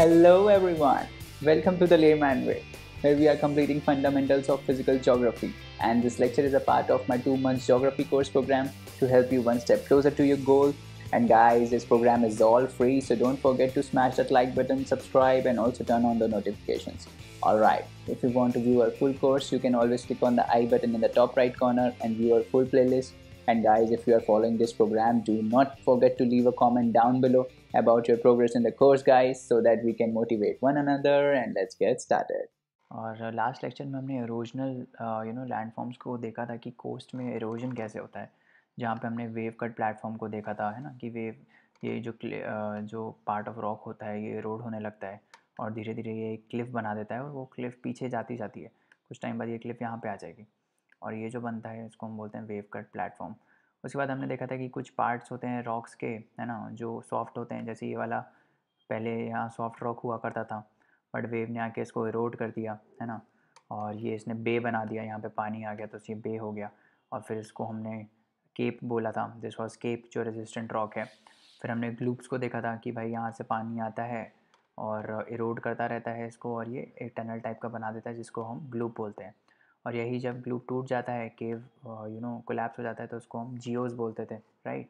Hello everyone! Welcome to the Layman Way, where we are completing fundamentals of physical geography. And this lecture is a part of my two months geography course program to help you one step closer to your goal. And guys, this program is all free, so don't forget to smash that like button, subscribe, and also turn on the notifications. Alright, if you want to view our full course, you can always click on the I button in the top right corner and view our full playlist And guys, if you are following this program, do not forget to leave a comment down below about your progress in the course, guys, so that we can motivate one another and let's get started. और last lecture में हमने erosional you know landforms को देखा था कि coast में erosion कैसे होता है जहाँ पे हमने वेव कट प्लेटफॉर्म को देखा था है ना कि वेव ये जो जो पार्ट ऑफ रॉक होता है ये इरोड होने लगता है और धीरे धीरे ये क्लिफ़ बना देता है और वो क्लिफ़ पीछे जाती जाती है कुछ टाइम बाद ये क्लिफ़ यहाँ पे आ जाएगी और ये जो बनता है इसको हम बोलते हैं वेव कट प्लेटफॉर्म उसके बाद हमने देखा था कि कुछ पार्ट्स होते हैं रॉक्स के है ना जो सॉफ्ट होते हैं जैसे ये वाला पहले यहाँ सॉफ्ट रॉक हुआ करता था बट वेव ने आके इसको इरोड कर दिया है ना और ये इसने बे बना दिया यहाँ पे पानी आ गया तो ये बे हो गया और फिर इसको हमने केप बोला था दिस वॉज केप जो रेजिस्टेंट रॉक है फिर हमने ग्लूप्स को देखा था कि भाई यहाँ से पानी आता है और इरोड करता रहता है इसको और ये एक टनल टाइप का बना देता है जिसको हम ग्लूप बोलते हैं और यही जब ग्लू टूट जाता है केव यू नो कोलैप्स हो जाता है तो उसको हम जियोज बोलते थे राइट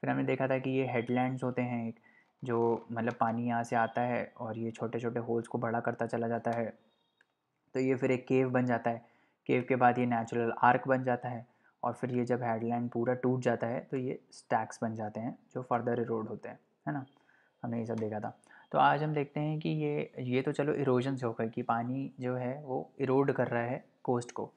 फिर हमने देखा था कि ये हेडलैंड्स होते हैं एक जो मतलब पानी यहाँ से आता है और ये छोटे छोटे होल्स को बड़ा करता चला जाता है तो ये फिर एक केव बन जाता है केव के बाद ये नेचुरल आर्क बन जाता है और फिर ये जब हेडलैंड पूरा टूट जाता है तो ये स्टैक्स बन जाते हैं जो फर्दर इरोड होते हैं है ना हमने ये सब देखा था तो आज हम देखते हैं कि ये ये तो चलो इरोजन से होकर कि पानी जो है वो इरोड कर रहा है कोस्ट को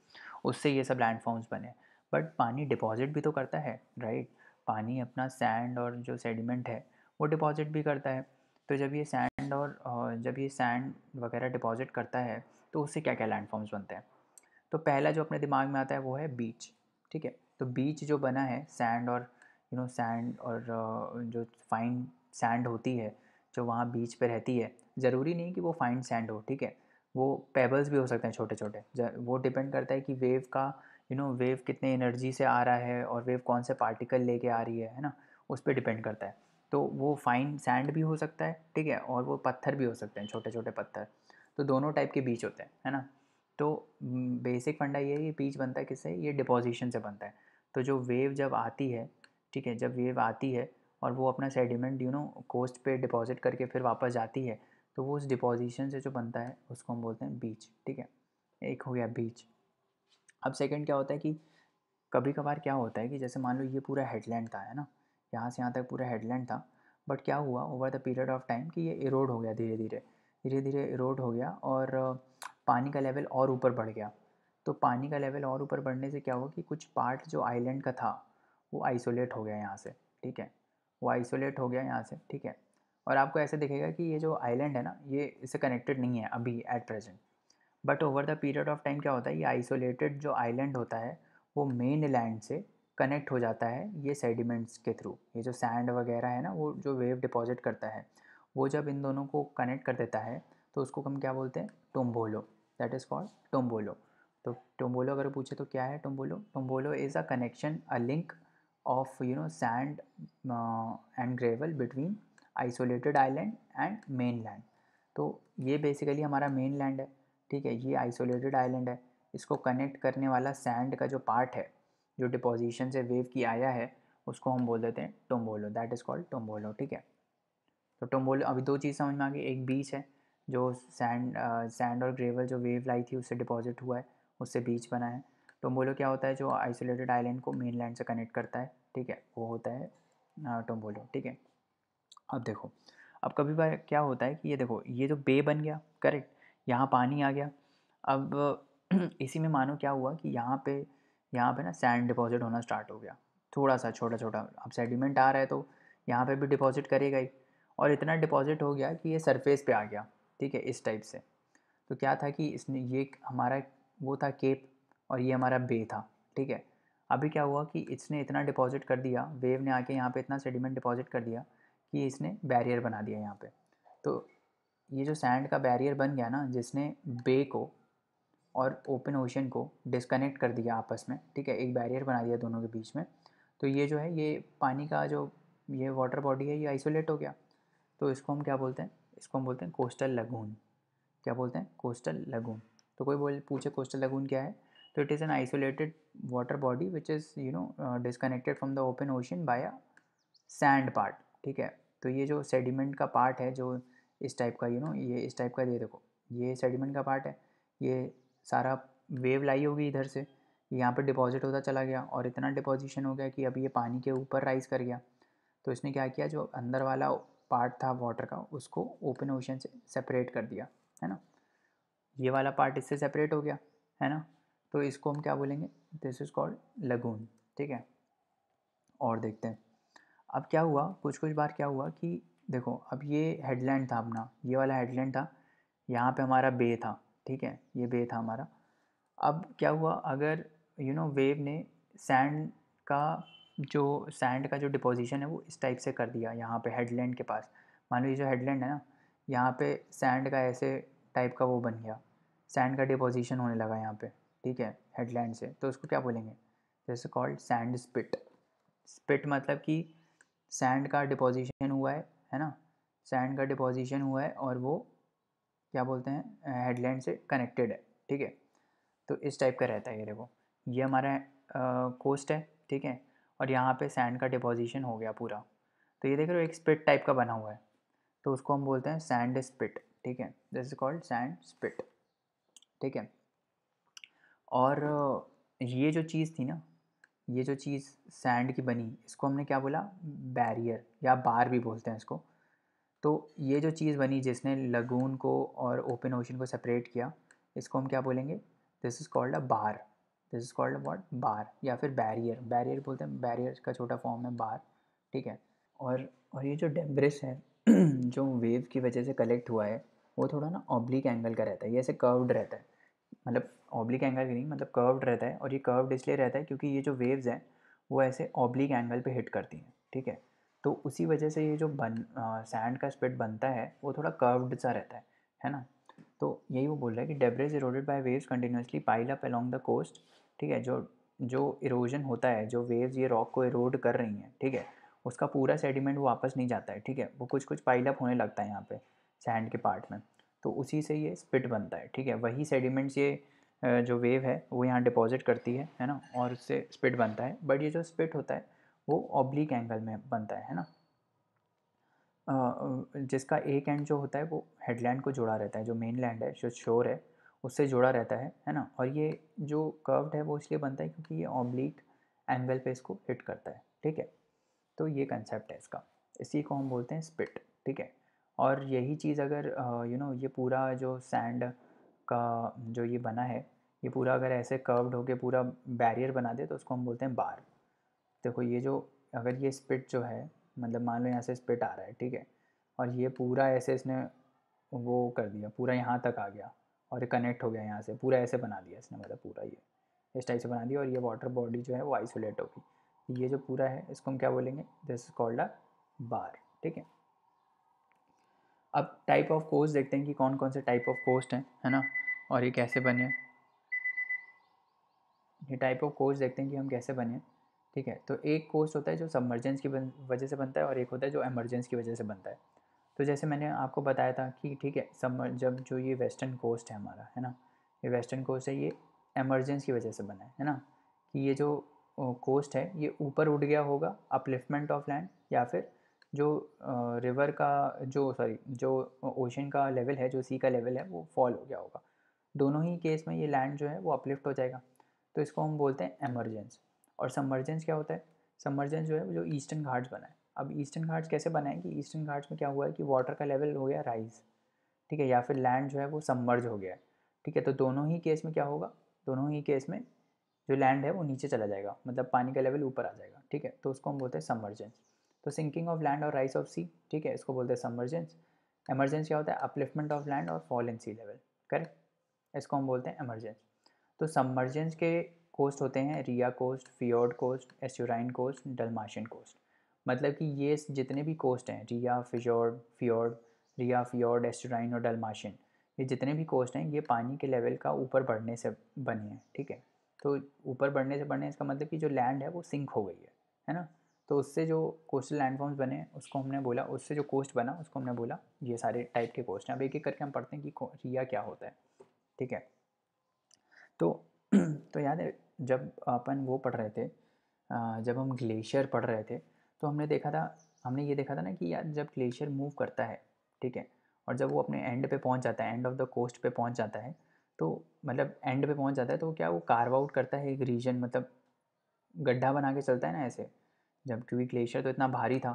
उससे ये सब लैंडफॉर्म्स बने बट पानी डिपॉजिट भी तो करता है राइट पानी अपना सैंड और जो सेडिमेंट है वो डिपॉजिट भी करता है तो जब ये सैंड और जब ये सैंड वगैरह डिपॉजिट करता है तो उससे क्या क्या लैंडफॉर्म्स बनते हैं तो पहला जो अपने दिमाग में आता है वो है बीच ठीक है तो बीच जो बना है सैंड और यू नो सैंड और जो फाइन सैंड होती है जो वहाँ बीच पे रहती है ज़रूरी नहीं कि वो फाइन सैंड हो ठीक है वो पेबल्स भी हो सकते हैं छोटे छोटे वो डिपेंड करता है कि वेव का यू नो वेव कितने एनर्जी से आ रहा है और वेव कौन से पार्टिकल लेके आ रही है है ना उस पर डिपेंड करता है तो वो फाइन सैंड भी हो सकता है ठीक है और वो पत्थर भी हो सकते हैं छोटे छोटे पत्थर तो दोनों टाइप के बीच होते हैं है ना तो बेसिक फंडा ये है ये बीच बनता है किससे ये डिपोजिशन से बनता है तो जो वेव जब आती है ठीक है जब वेव आती है और वो अपना सेडिमेंट यू नो कोस्ट पे डिपॉजिट करके फिर वापस जाती है तो वो उस डिपोजिशन से जो बनता है उसको हम बोलते हैं बीच ठीक है एक हो गया बीच अब सेकंड क्या होता है कि कभी कभार क्या होता है कि जैसे मान लो ये पूरा हेडलैंड था है ना यहाँ से यहाँ तक पूरा हेडलैंड था बट क्या हुआ over the period of time कि ये इरोड हो गया धीरे धीरे धीरे धीरे इरोड हो गया और पानी का लेवल और ऊपर बढ़ गया तो पानी का लेवल और ऊपर बढ़ने से क्या हुआ कि कुछ पार्ट जो आइलैंड का था वो आइसोलेट हो गया यहाँ से ठीक है वो आइसोलेट हो गया यहाँ से ठीक है और आपको ऐसे दिखेगा कि ये जो आइलैंड है ना ये इससे कनेक्टेड नहीं है अभी at present but over the period of time क्या होता है ये आइसोलेटेड जो आइलैंड होता है वो मेन लैंड से कनेक्ट हो जाता है ये सेडिमेंट्स के थ्रू ये जो सैंड वगैरह है ना वो जो वेव डिपॉजिट करता है वो जब इन दोनों को कनेक्ट कर देता है तो उसको हम क्या बोलते हैं tombolo that is called tombolo तो टोम्बोलो अगर पूछे तो क्या है tombolo tombolo is a connection a link of you know sand and gravel between isolated island and mainland तो ये बेसिकली हमारा मेन लैंड है ठीक है ये आइसोलेटेड आइलैंड है इसको कनेक्ट करने वाला सैंड का जो पार्ट है जो डिपोजिशन से वेव की आया है उसको हम बोल देते हैं tombolo that is called tombolo ठीक है तो टोम्बोलो अभी दो चीज़ समझ में आ गई एक बीच है जो सैंड सैंड और ग्रेवल जो वेव लाई थी उससे डिपॉजिट हुआ है उससे बीच बना है टोम्बोलो क्या होता है जो आइसोलेटेड आइलैंड को मेन लैंड से कनेक्ट करता है ठीक है वो होता है टोम्बोलो ठीक है अब देखो अब कभी बार क्या होता है कि ये देखो ये जो बे बन गया करेक्ट यहाँ पानी आ गया अब इसी में मानो क्या हुआ कि यहाँ पे यहाँ पे ना सैंड डिपॉजिट होना स्टार्ट हो गया थोड़ा सा छोटा छोटा अब सेडिमेंट आ रहा है तो यहाँ पे भी डिपॉजिट करेगा ही और इतना डिपॉजिट हो गया कि ये सरफेस पे आ गया ठीक है इस टाइप से तो क्या था कि इसने ये हमारा वो था केप और ये हमारा बे था ठीक है अभी क्या हुआ कि इसने इतना डिपॉजिट कर दिया वेव ने आके यहाँ पे इतना सेडिमेंट डिपॉजिट कर दिया ये इसने बैरियर बना दिया यहाँ पे तो ये जो सैंड का बैरियर बन गया ना जिसने बे को और ओपन ओशन को डिसकनेक्ट कर दिया आपस में ठीक है एक बैरियर बना दिया दोनों के बीच में तो ये जो है ये पानी का जो ये वाटर बॉडी है ये आइसोलेट हो गया तो इसको हम क्या बोलते हैं इसको हम बोलते हैं कोस्टल लगून क्या बोलते हैं कोस्टल लगून तो कोई बोल पूछे कोस्टल लगून क्या है तो it is an isolated water body which is you know disconnected from the open ocean by a sand part ठीक है तो ये जो सेडिमेंट का पार्ट है जो इस टाइप का यू नो ये इस टाइप का ये देखो ये सेडिमेंट का पार्ट है ये सारा वेव लाई होगी इधर से यहाँ पर डिपॉजिट होता चला गया और इतना डिपॉजिशन हो गया कि अब ये पानी के ऊपर राइज़ कर गया तो इसने क्या किया जो अंदर वाला पार्ट था वाटर का उसको ओपन ओशन से सेपरेट कर दिया है ना ये वाला पार्ट इससे सेपरेट हो गया है ना तो इसको हम क्या बोलेंगे दिस इज़ कॉल्ड लगून ठीक है और देखते हैं अब क्या हुआ कुछ कुछ बार क्या हुआ कि देखो अब ये हेडलैंड था अपना ये वाला हेडलैंड था यहाँ पे हमारा बे था ठीक है ये बे था हमारा अब क्या हुआ अगर यू नो वेव ने सैंड का जो सैंड का जो डिपोजिशन है वो इस टाइप से कर दिया यहाँ पे हेडलैंड के पास मान लो ये जो हेडलैंड है ना यहाँ पे सैंड का ऐसे टाइप का वो बन गया सैंड का डिपोजिशन होने लगा यहाँ पे ठीक है हेडलैंड से तो उसको क्या बोलेंगे जैसे कॉल्ड सैंड स्पिट स्पिट मतलब कि सैंड का डिपोजिशन हुआ है है ना सैंड का डिपोजिशन हुआ है और वो क्या बोलते हैं हेडलैंड से कनेक्टेड है ठीक है तो इस टाइप का रहता है ये देखो ये हमारा कोस्ट है ठीक है और यहाँ पे सैंड का डिपोजिशन हो गया पूरा तो ये देख रहे हो एक स्पिट टाइप का बना हुआ है तो उसको हम बोलते हैं सैंड स्पिट ठीक है this is called sand spit ठीक है और ये जो चीज़ थी ना ये जो चीज़ सैंड की बनी इसको हमने क्या बोला बैरियर या बार भी बोलते हैं इसको तो ये जो चीज़ बनी जिसने लगून को और ओपन ओशन को सेपरेट किया इसको हम क्या बोलेंगे this is called a bar this is called what bar या फिर बैरियर बैरियर बोलते हैं बैरियर का छोटा फॉर्म है बार ठीक है और और ये जो डेब्रिस है जो वेव की वजह से कलेक्ट हुआ है वो थोड़ा ना ऑब्लिक एंगल का रहता है ये ऐसे कर्व्ड रहता है मतलब ऑब्लिक एंगल नहीं मतलब कर्व्ड रहता है और ये कर्व्ड इसलिए रहता है क्योंकि ये जो वेव्स हैं वो ऐसे ऑब्लिक एंगल पे हिट करती हैं ठीक है तो उसी वजह से ये जो बन सैंड का स्पिट बनता है वो थोड़ा कर्व्ड सा रहता है है ना तो यही वो बोल रहा है कि debris eroded by waves continuously pile up along the coast ठीक है जो जो इरोजन होता है जो वेव्स ये रॉक को इरोड कर रही हैं ठीक है उसका पूरा सेडिमेंट वो वापस नहीं जाता है ठीक है वो कुछ कुछ पाइल अप होने लगता है यहाँ पे सैंड के पार्ट में तो उसी से ये स्पिट बनता है ठीक है वही सेडिमेंट्स ये जो वेव है वो यहाँ डिपॉजिट करती है है ना और उससे स्पिट बनता है बट ये जो स्पिट होता है वो ऑब्लिक एंगल में बनता है है ना जिसका एक एंड जो होता है वो हेडलैंड को जुड़ा रहता है जो मेन लैंड है जो शोर है उससे जुड़ा रहता है है ना और ये जो कर्व्ड है वो इसलिए बनता है क्योंकि ये ऑब्लिक एंगल पे इसको हिट करता है ठीक है तो ये कंसेप्ट है इसका इसी को हम बोलते हैं स्पिट ठीक है और यही चीज़ अगर यू नो ये पूरा जो सैंड का जो ये बना है ये पूरा अगर ऐसे कर्व्ड होके पूरा बैरियर बना दे तो उसको हम बोलते हैं बार देखो ये जो अगर ये स्पिट जो है मतलब मान लो यहाँ से स्पिट आ रहा है ठीक है और ये पूरा ऐसे इसने वो कर दिया पूरा यहाँ तक आ गया और ये कनेक्ट हो गया यहाँ से पूरा ऐसे बना दिया इसने मतलब पूरा ये इस टाइप से बना दिया और ये वाटर बॉडी जो है वो आइसोलेट होगी ये जो पूरा है इसको हम क्या बोलेंगे this is called a bar ठीक है अब टाइप ऑफ कोर्स देखते हैं कि कौन कौन से टाइप ऑफ कोस्ट हैं है ना और ये कैसे बने ये टाइप ऑफ कोर्स देखते हैं कि हम कैसे बने ठीक है तो एक कोर्स होता है जो सबमर्जेंस की वजह से बनता है और एक होता है जो एमरजेंस की वजह से बनता है तो जैसे मैंने आपको बताया था कि ठीक है सब जब जो ये वेस्टर्न कोस्ट है हमारा है ना ये वेस्टर्न कोस्ट है ये एमरजेंस की वजह से बना है है ना कि ये जो कोस्ट है ये ऊपर उठ गया होगा अपलिफ्टमेंट ऑफ लैंड या फिर जो रिवर का जो सॉरी जो ओशन का लेवल है जो सी का लेवल है वो फॉल हो गया होगा दोनों ही केस में ये लैंड जो है वो अपलिफ्ट हो जाएगा तो इसको हम बोलते हैं एमरजेंस और सबमर्जेंस क्या होता है सबमर्जेंस जो है वो जो ईस्टर्न घाट्स बना है अब ईस्टर्न घाट्स कैसे बनाए कि ईस्टर्न घाट्स में क्या हुआ है कि वाटर का लेवल हो गया राइज ठीक है या फिर लैंड जो है वो सबमर्ज हो गया है ठीक है तो दोनों ही केस में क्या होगा दोनों ही केस में जो लैंड है वो नीचे चला जाएगा मतलब पानी का लेवल ऊपर आ जाएगा ठीक है तो उसको हम बोलते हैं सबमर्जेंस तो सिंकिंग ऑफ लैंड और राइस ऑफ सी ठीक है इसको बोलते हैं समर्जेंस एमरजेंस क्या होता है अपलिफ्टमेंट ऑफ लैंड और fall in sea level correct इसको हम बोलते हैं एमरजेंस तो सबमर्जेंस के कोस्ट होते हैं ria coast fjord coast estuarine coast Dalmatian coast मतलब कि ये जितने भी कोस्ट हैं रिया फिजोर्ड फियोर्ड रिया फियोर्ड एस्टोराइन और डलमाशन ये जितने भी कोस्ट हैं ये पानी के लेवल का ऊपर बढ़ने से बने हैं ठीक है तो ऊपर बढ़ने से बढ़ने इसका मतलब कि जो लैंड है वो सिंक हो गई है है ना तो उससे जो कोस्टल लैंडफॉर्म्स बने उसको हमने बोला उससे जो कोस्ट बना उसको हमने बोला ये सारे टाइप के कोस्ट हैं अब एक एक करके हम पढ़ते हैं कि रिया क्या होता है ठीक है तो तो याद है जब अपन वो पढ़ रहे थे जब हम ग्लेशियर पढ़ रहे थे तो हमने देखा था हमने ये देखा था ना कि यार जब ग्लेशियर मूव करता है ठीक है और जब वो अपने एंड पे पहुंच जाता है एंड ऑफ द कोस्ट पे पहुंच जाता है तो मतलब एंड पे पहुंच जाता है तो क्या वो कार्व आउट करता है एक रीजन मतलब गड्ढा बना के चलता है ना ऐसे जब क्योंकि ग्लेशियर तो इतना भारी था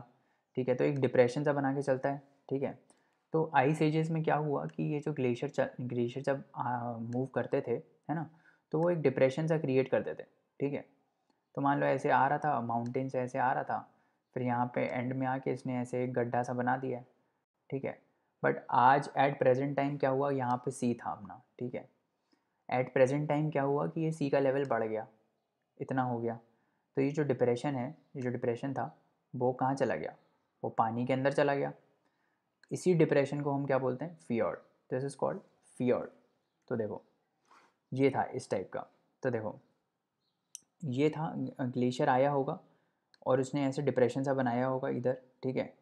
ठीक है तो एक डिप्रेशन सा बना के चलता है ठीक है तो आइस एजेस में क्या हुआ कि ये जो ग्लेशियर ग्लेशियर जब मूव करते थे है ना तो वो एक डिप्रेशन सा क्रिएट करते थे ठीक है तो मान लो ऐसे आ रहा था माउंटेन से ऐसे आ रहा था फिर यहाँ पे एंड में आके इसने ऐसे एक गड्ढा सा बना दिया ठीक है बट आज एट प्रेजेंट टाइम क्या हुआ यहाँ पे सी था अपना ठीक है एट प्रेजेंट टाइम क्या हुआ कि ये सी का लेवल बढ़ गया इतना हो गया तो ये जो डिप्रेशन है ये जो डिप्रेशन था वो कहाँ चला गया वो पानी के अंदर चला गया इसी डिप्रेशन को हम क्या बोलते हैं fjord this is called fjord तो देखो ये था इस टाइप का तो देखो ये था ग्लेशियर आया होगा और उसने ऐसे डिप्रेशन सा बनाया होगा इधर ठीक है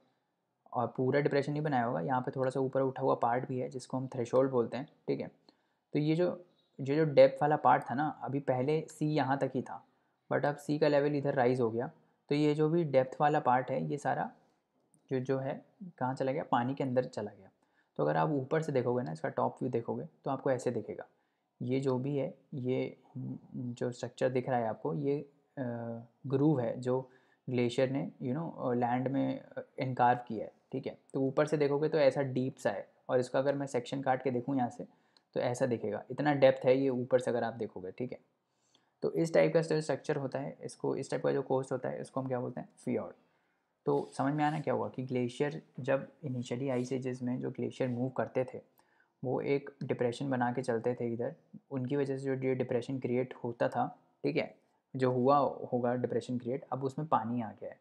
और पूरा डिप्रेशन नहीं बनाया होगा यहाँ पे थोड़ा सा ऊपर उठा हुआ पार्ट भी है जिसको हम थ्रेशोल्ड बोलते हैं ठीक है तो ये जो ये जो डेप वाला पार्ट था ना अभी पहले सी यहाँ तक ही था बट अब सी का लेवल इधर राइज़ हो गया तो ये जो भी डेप्थ वाला पार्ट है ये सारा जो जो है कहाँ चला गया पानी के अंदर चला गया तो अगर आप ऊपर से देखोगे ना इसका टॉप व्यू देखोगे तो आपको ऐसे दिखेगा ये जो भी है ये जो स्ट्रक्चर दिख रहा है आपको ये ग्रूव है जो ग्लेशियर ने यू नो लैंड में इनकार्व किया है ठीक है तो ऊपर से देखोगे तो ऐसा डीप सा है और इसका अगर मैं सेक्शन काट के देखूँ यहाँ से तो ऐसा दिखेगा इतना डेप्थ है ये ऊपर से अगर आप देखोगे ठीक है तो इस टाइप का जो स्ट्रक्चर होता है इसको इस टाइप का जो कोस्ट होता है इसको हम क्या बोलते हैं फियॉर्ड तो समझ में आना क्या हुआ कि ग्लेशियर जब इनिशियली आइस एजेस में जो ग्लेशियर मूव करते थे वो एक डिप्रेशन बना के चलते थे इधर उनकी वजह से जो डिप्रेशन क्रिएट होता था ठीक है जो हुआ होगा डिप्रेशन क्रिएट अब उसमें पानी आ गया है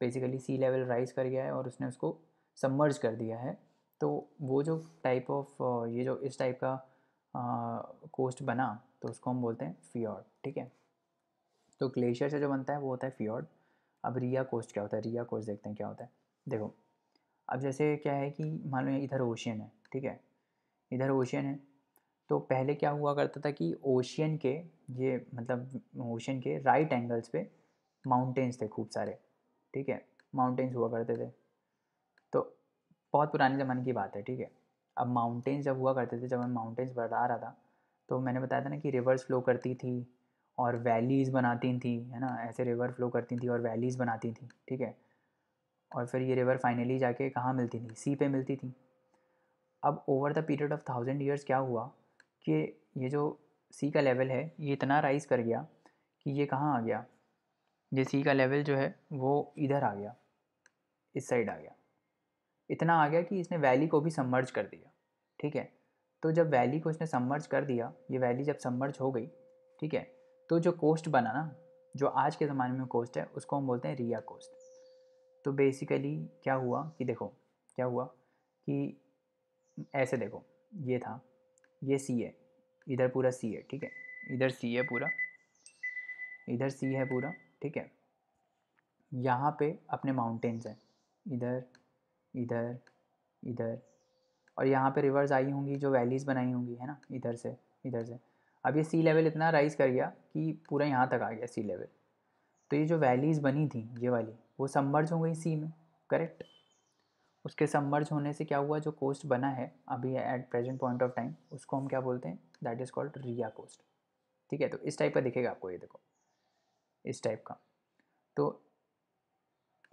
बेसिकली सी लेवल राइज कर गया है और उसने उसको सबमर्ज कर दिया है तो वो जो टाइप ऑफ ये जो इस टाइप का कोस्ट बना तो उसको हम बोलते हैं फियॉर्ड ठीक है तो ग्लेशियर से जो बनता है वो होता है फ्योर्ड अब रिया कोस्ट क्या होता है रिया कोस्ट देखते हैं क्या होता है देखो अब जैसे क्या है कि मान लो इधर ओशियन है ठीक है इधर ओशियन है तो पहले क्या हुआ करता था कि ओशियन के ये मतलब ओशियन के राइट एंगल्स पे माउंटेन्स थे खूब सारे ठीक है माउंटेंस हुआ करते थे तो बहुत पुराने ज़माने की बात है ठीक है अब माउंटेंस जब हुआ करते थे जब मैं माउंटेंस बढ़ा रहा था तो मैंने बताया था ना कि रिवर्स फ्लो करती थी और वैलीज़ बनाती थी है ना ऐसे रिवर फ्लो करती थी और वैलीज़ बनाती थी ठीक है और फिर ये रिवर फाइनली जाके कहाँ मिलती थी सी पे मिलती थी अब over the period of thousand years क्या हुआ कि ये जो सी का लेवल है ये इतना राइज कर गया कि ये कहाँ आ गया ये सी का लेवल जो है वो इधर आ गया इस साइड आ गया इतना आ गया कि इसने वैली को भी सबमर्ज कर दिया ठीक है तो जब वैली को इसने सबमर्ज कर दिया ये वैली जब सबमर्ज हो गई ठीक है तो जो कोस्ट बना ना जो आज के ज़माने में कोस्ट है उसको हम बोलते हैं रिया कोस्ट तो बेसिकली क्या हुआ कि देखो क्या हुआ कि ऐसे देखो ये था ये सी है इधर पूरा सी है ठीक है इधर सी है पूरा इधर सी है पूरा ठीक है यहाँ पे अपने माउंटेन्स हैं इधर इधर इधर और यहाँ पे रिवर्स आई होंगी जो वैलीज़ बनाई होंगी है ना इधर से इधर से अब ये सी लेवल इतना राइज़ कर गया कि पूरा यहाँ तक आ गया सी लेवल तो ये जो वैलीज़ बनी थी ये वाली वो सबमर्ज हो गई सी में करेक्ट उसके सम्मर्ज होने से क्या हुआ जो कोस्ट बना है अभी at present point of time उसको हम क्या बोलते हैं that is called ria coast ठीक है तो इस टाइप का दिखेगा आपको ये देखो इस टाइप का तो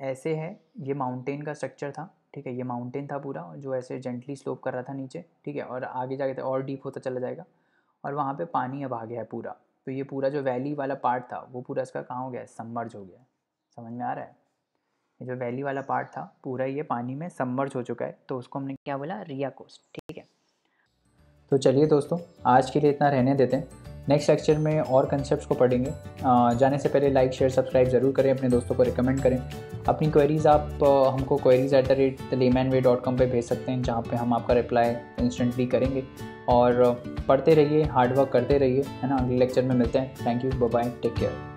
ऐसे है ये माउंटेन का स्ट्रक्चर था ठीक है ये माउंटेन था पूरा जो ऐसे जेंटली स्लोप कर रहा था नीचे ठीक है और आगे जाके तो और डीप होता चला जाएगा और वहाँ पे पानी अब आ गया है पूरा तो ये पूरा जो वैली वाला पार्ट था वो पूरा इसका कहाँ हो गया है सम्मर्ज हो गया है समझ में आ रहा है ये जो वैली वाला पार्ट था पूरा ये पानी में सम्मर्ज हो चुका है तो उसको हमने क्या बोला रिया कोस्ट ठीक है तो चलिए दोस्तों आज के लिए इतना रहने देते हैं नेक्स्ट लेक्चर में और कंसेप्ट को पढ़ेंगे जाने से पहले लाइक शेयर सब्सक्राइब ज़रूर करें अपने दोस्तों को रिकमेंड करें अपनी क्वेरीज़ आप हमको queries at the rate the layman way dot com पर भेज सकते हैं जहाँ पर हम आपका रिप्लाई इंस्टेंटली करेंगे और पढ़ते रहिए हार्डवर्क करते रहिए है ना अगले लेक्चर में मिलते हैं thank you bye take care